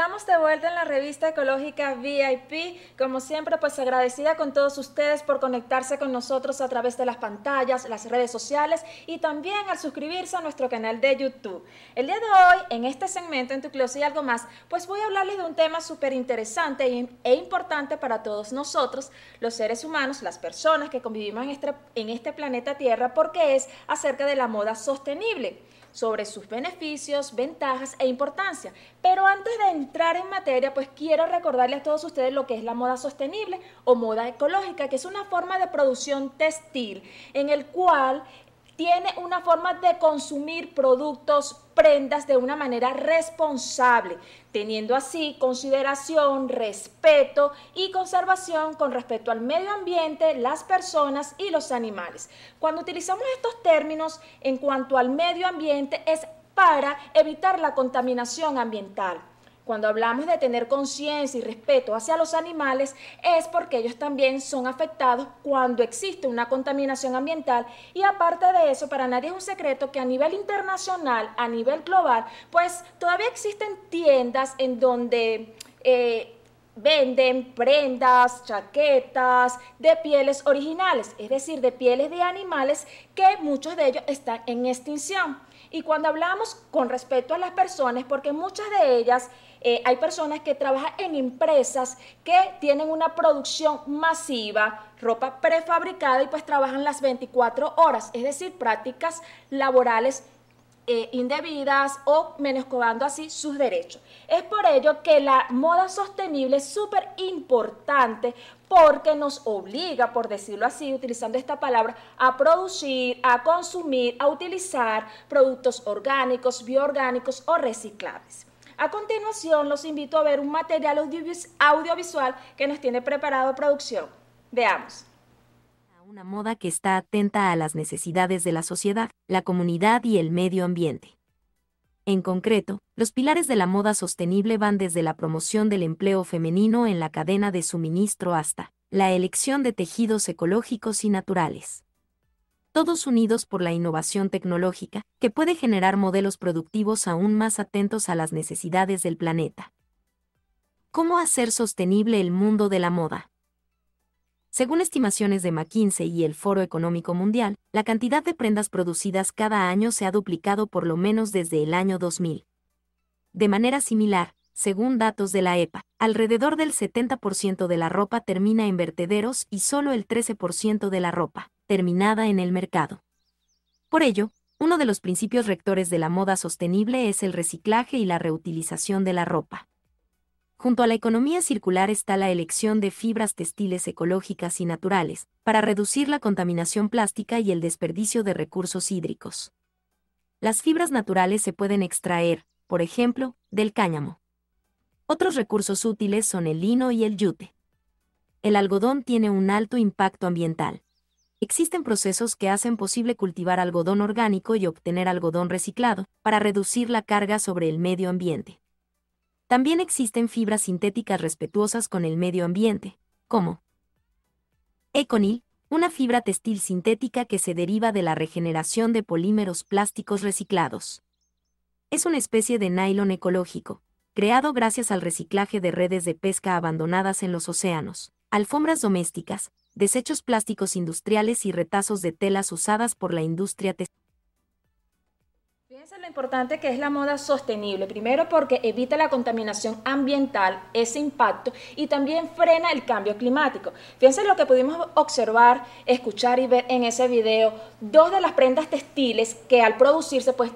estamos de vuelta en la revista ecológica VIP. Como siempre, pues agradecida con todos ustedes por conectarse con nosotros a través de las pantallas, las redes sociales y también al suscribirse a nuestro canal de YouTube. El día de hoy, en este segmento, en tu closet y algo más, pues voy a hablarles de un tema súper interesante e importante para todos nosotros, los seres humanos, las personas que convivimos en este, este planeta Tierra, porque es acerca de la moda sostenible sobre sus beneficios, ventajas e importancia. Pero antes de entrar en materia, pues quiero recordarle a todos ustedes lo que es la moda sostenible o moda ecológica, que es una forma de producción textil en el cual tiene una forma de consumir productos, prendas de una manera responsable, teniendo así consideración, respeto y conservación con respecto al medio ambiente, las personas y los animales. Cuando utilizamos estos términos en cuanto al medio ambiente es para evitar la contaminación ambiental cuando hablamos de tener conciencia y respeto hacia los animales, es porque ellos también son afectados cuando existe una contaminación ambiental. Y aparte de eso, para nadie es un secreto que a nivel internacional, a nivel global, pues todavía existen tiendas en donde... Eh, venden prendas, chaquetas de pieles originales, es decir, de pieles de animales que muchos de ellos están en extinción. Y cuando hablamos con respeto a las personas, porque muchas de ellas eh, hay personas que trabajan en empresas que tienen una producción masiva, ropa prefabricada y pues trabajan las 24 horas, es decir, prácticas laborales eh, indebidas o menoscobando así sus derechos. Es por ello que la moda sostenible es súper importante porque nos obliga, por decirlo así, utilizando esta palabra, a producir, a consumir, a utilizar productos orgánicos, bioorgánicos o reciclables. A continuación, los invito a ver un material audiovisual que nos tiene preparado producción. Veamos. Una moda que está atenta a las necesidades de la sociedad, la comunidad y el medio ambiente. En concreto, los pilares de la moda sostenible van desde la promoción del empleo femenino en la cadena de suministro hasta la elección de tejidos ecológicos y naturales todos unidos por la innovación tecnológica, que puede generar modelos productivos aún más atentos a las necesidades del planeta. ¿Cómo hacer sostenible el mundo de la moda? Según estimaciones de McKinsey y el Foro Económico Mundial, la cantidad de prendas producidas cada año se ha duplicado por lo menos desde el año 2000. De manera similar, según datos de la EPA, alrededor del 70% de la ropa termina en vertederos y solo el 13% de la ropa terminada en el mercado. Por ello, uno de los principios rectores de la moda sostenible es el reciclaje y la reutilización de la ropa. Junto a la economía circular está la elección de fibras textiles ecológicas y naturales, para reducir la contaminación plástica y el desperdicio de recursos hídricos. Las fibras naturales se pueden extraer, por ejemplo, del cáñamo. Otros recursos útiles son el lino y el yute. El algodón tiene un alto impacto ambiental. Existen procesos que hacen posible cultivar algodón orgánico y obtener algodón reciclado, para reducir la carga sobre el medio ambiente. También existen fibras sintéticas respetuosas con el medio ambiente, como Econil, una fibra textil sintética que se deriva de la regeneración de polímeros plásticos reciclados. Es una especie de nylon ecológico, creado gracias al reciclaje de redes de pesca abandonadas en los océanos, alfombras domésticas, desechos plásticos industriales y retazos de telas usadas por la industria textil. Fíjense lo importante que es la moda sostenible, primero porque evita la contaminación ambiental, ese impacto, y también frena el cambio climático. Fíjense lo que pudimos observar, escuchar y ver en ese video, dos de las prendas textiles que al producirse pues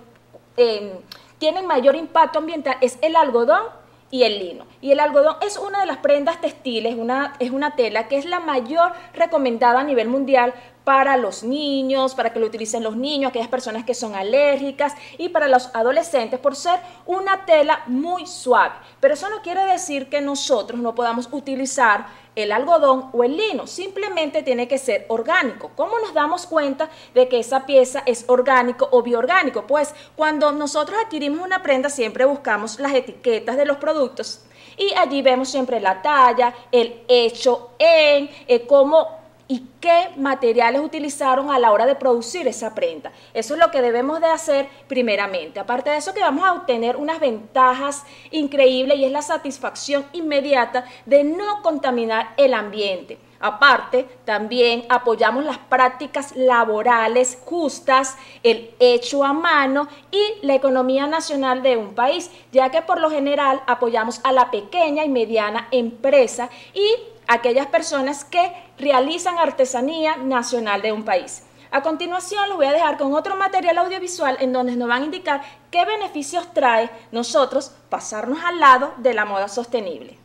eh, tienen mayor impacto ambiental es el algodón y el lino. Y el algodón es una de las prendas textiles, una, es una tela que es la mayor recomendada a nivel mundial para los niños, para que lo utilicen los niños, aquellas personas que son alérgicas y para los adolescentes por ser una tela muy suave. Pero eso no quiere decir que nosotros no podamos utilizar el algodón o el lino, simplemente tiene que ser orgánico. ¿Cómo nos damos cuenta de que esa pieza es orgánico o biorgánico? Pues cuando nosotros adquirimos una prenda siempre buscamos las etiquetas de los productos y allí vemos siempre la talla, el hecho en, eh, cómo y qué materiales utilizaron a la hora de producir esa prenda. Eso es lo que debemos de hacer primeramente. Aparte de eso que vamos a obtener unas ventajas increíbles y es la satisfacción inmediata de no contaminar el ambiente. Aparte, también apoyamos las prácticas laborales justas, el hecho a mano y la economía nacional de un país, ya que por lo general apoyamos a la pequeña y mediana empresa y aquellas personas que realizan artesanía nacional de un país. A continuación los voy a dejar con otro material audiovisual en donde nos van a indicar qué beneficios trae nosotros pasarnos al lado de la moda sostenible.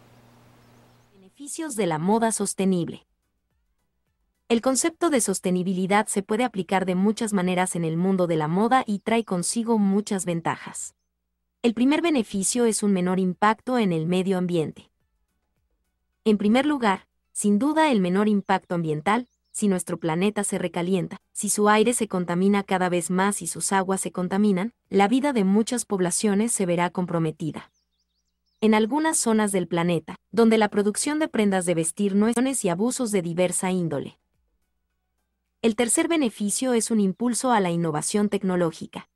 Beneficios de la moda sostenible. El concepto de sostenibilidad se puede aplicar de muchas maneras en el mundo de la moda y trae consigo muchas ventajas. El primer beneficio es un menor impacto en el medio ambiente. En primer lugar, sin duda el menor impacto ambiental, si nuestro planeta se recalienta, si su aire se contamina cada vez más y sus aguas se contaminan, la vida de muchas poblaciones se verá comprometida. En algunas zonas del planeta, donde la producción de prendas de vestir no es y abusos de diversa índole. El tercer beneficio es un impulso a la innovación tecnológica,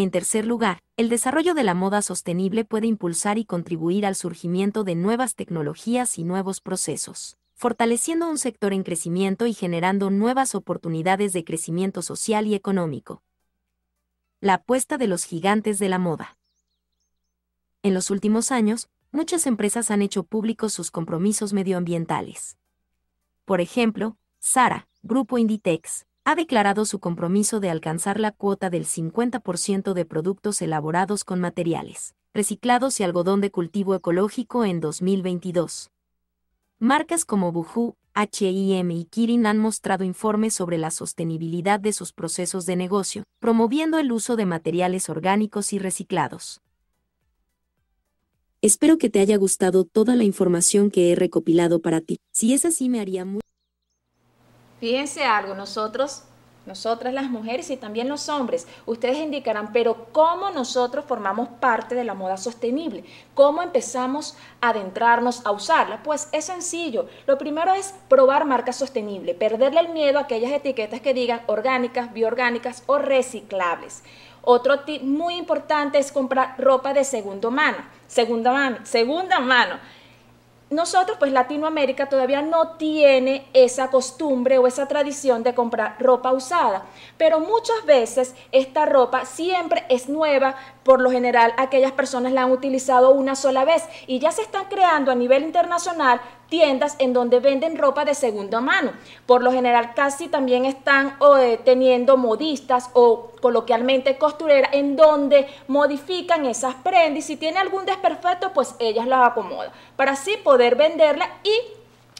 en tercer lugar, el desarrollo de la moda sostenible puede impulsar y contribuir al surgimiento de nuevas tecnologías y nuevos procesos, fortaleciendo un sector en crecimiento y generando nuevas oportunidades de crecimiento social y económico. La apuesta de los gigantes de la moda. En los últimos años, muchas empresas han hecho públicos sus compromisos medioambientales. Por ejemplo, Sara, Grupo Inditex, ha declarado su compromiso de alcanzar la cuota del 50% de productos elaborados con materiales reciclados y algodón de cultivo ecológico en 2022. Marcas como Buhu, H&M y Kirin han mostrado informes sobre la sostenibilidad de sus procesos de negocio, promoviendo el uso de materiales orgánicos y reciclados. Espero que te haya gustado toda la información que he recopilado para ti. Si es así, me haría muy Fíjense algo, nosotros, nosotras las mujeres y también los hombres, ustedes indicarán, pero ¿cómo nosotros formamos parte de la moda sostenible? ¿Cómo empezamos a adentrarnos a usarla? Pues es sencillo. Lo primero es probar marca sostenible, perderle el miedo a aquellas etiquetas que digan orgánicas, bioorgánicas o reciclables. Otro tip muy importante es comprar ropa de segunda mano. Segunda mano, segunda mano nosotros, pues Latinoamérica todavía no tiene esa costumbre o esa tradición de comprar ropa usada, pero muchas veces esta ropa siempre es nueva, por lo general aquellas personas la han utilizado una sola vez y ya se están creando a nivel internacional tiendas en donde venden ropa de segunda mano. Por lo general casi también están eh, teniendo modistas o coloquialmente costureras en donde modifican esas prendas y si tiene algún desperfecto pues ellas las acomodan para así poder venderla y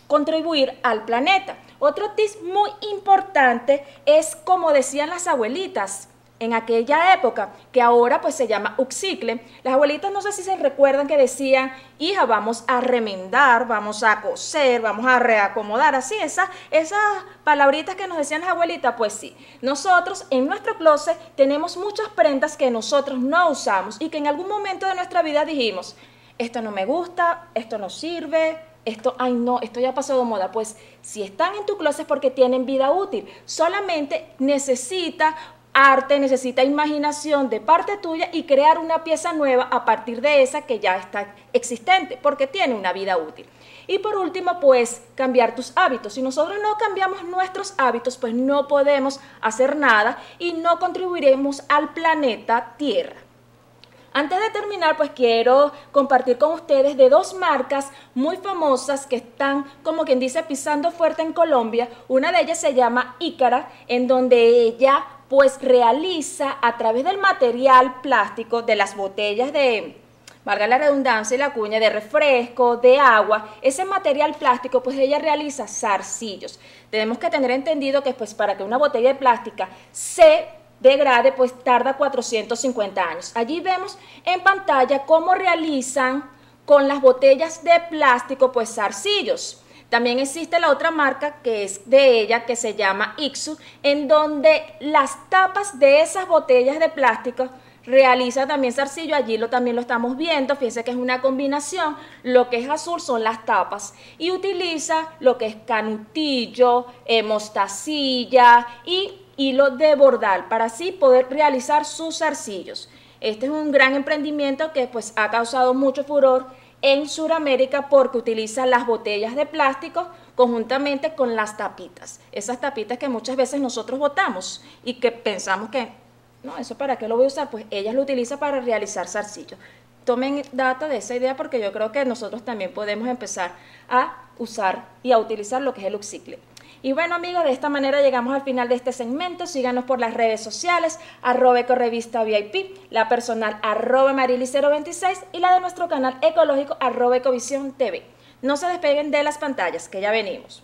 contribuir al planeta. Otro tip muy importante es como decían las abuelitas, en aquella época, que ahora pues se llama Uxicle, las abuelitas no sé si se recuerdan que decían, hija, vamos a remendar, vamos a coser, vamos a reacomodar, así, esas, esas palabritas que nos decían las abuelitas, pues sí, nosotros en nuestro closet tenemos muchas prendas que nosotros no usamos y que en algún momento de nuestra vida dijimos, esto no me gusta, esto no sirve, esto, ay no, esto ya pasó de moda. Pues si están en tu closet es porque tienen vida útil. Solamente necesita arte necesita imaginación de parte tuya y crear una pieza nueva a partir de esa que ya está existente, porque tiene una vida útil. Y por último, pues cambiar tus hábitos. Si nosotros no cambiamos nuestros hábitos, pues no podemos hacer nada y no contribuiremos al planeta Tierra. Antes de terminar, pues quiero compartir con ustedes de dos marcas muy famosas que están, como quien dice, pisando fuerte en Colombia. Una de ellas se llama Ícara, en donde ella pues realiza a través del material plástico de las botellas de, valga la redundancia y la cuña, de refresco, de agua, ese material plástico, pues ella realiza zarcillos. Tenemos que tener entendido que pues para que una botella de plástica se degrade, pues tarda 450 años. Allí vemos en pantalla cómo realizan con las botellas de plástico, pues zarcillos. También existe la otra marca que es de ella, que se llama Ixu, en donde las tapas de esas botellas de plástico realiza también zarcillo, allí lo, también lo estamos viendo, fíjense que es una combinación, lo que es azul son las tapas y utiliza lo que es canutillo, eh, mostacilla y hilo de bordal para así poder realizar sus zarcillos. Este es un gran emprendimiento que pues ha causado mucho furor en Sudamérica porque utiliza las botellas de plástico conjuntamente con las tapitas. Esas tapitas que muchas veces nosotros botamos y que pensamos que, no, eso para qué lo voy a usar, pues ellas lo utilizan para realizar zarcillos. Tomen data de esa idea porque yo creo que nosotros también podemos empezar a usar y a utilizar lo que es el uxicle. Y bueno amigos, de esta manera llegamos al final de este segmento. Síganos por las redes sociales, arroba revista VIP, la personal arroba marili026 y la de nuestro canal ecológico arroba ecovisión TV. No se despeguen de las pantallas, que ya venimos.